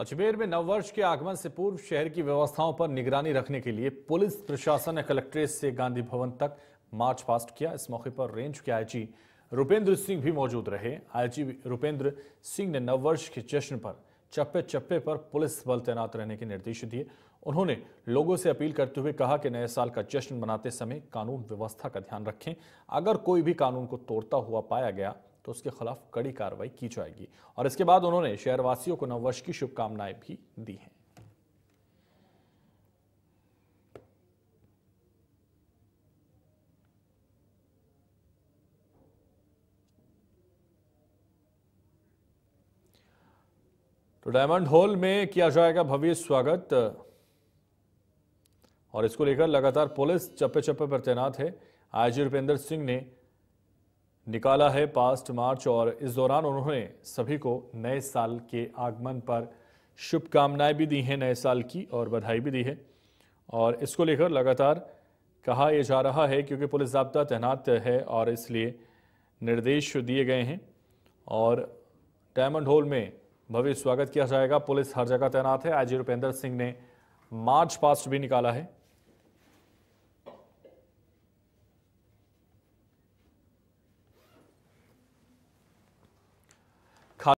अजमेर में नववर्ष के आगमन से पूर्व शहर की व्यवस्थाओं पर निगरानी रखने के लिए पुलिस प्रशासन ने कलेक्ट्रेट से गांधी भवन तक मार्च पास्ट किया इस मौके पर रेंज के आईजी रुपेंद्र सिंह भी मौजूद रहे आईजी रुपेंद्र सिंह ने नववर्ष के जश्न पर चप्पे चप्पे पर पुलिस बल तैनात रहने के निर्देश दिए उन्होंने लोगों से अपील करते हुए कहा कि नए साल का जश्न मनाते समय कानून व्यवस्था का ध्यान रखें अगर कोई भी कानून को तोड़ता हुआ पाया गया तो उसके खिलाफ कड़ी कार्रवाई की जाएगी और इसके बाद उन्होंने शहरवासियों को नववर्ष की शुभकामनाएं भी दी हैं तो डायमंड हॉल में किया जाएगा भव्य स्वागत और इसको लेकर लगातार पुलिस चप्पे चप्पे पर तैनात है आईजी रूपेंद्र सिंह ने निकाला है पास्ट मार्च और इस दौरान उन्होंने सभी को नए साल के आगमन पर शुभकामनाएं भी दी हैं नए साल की और बधाई भी दी है और इसको लेकर लगातार कहा यह जा रहा है क्योंकि पुलिस जबता तैनात है और इसलिए निर्देश दिए गए हैं और डायमंड हॉल में भव्य स्वागत किया जाएगा पुलिस हर जगह तैनात है आज रुपेंद्र सिंह ने मार्च पास्ट भी निकाला है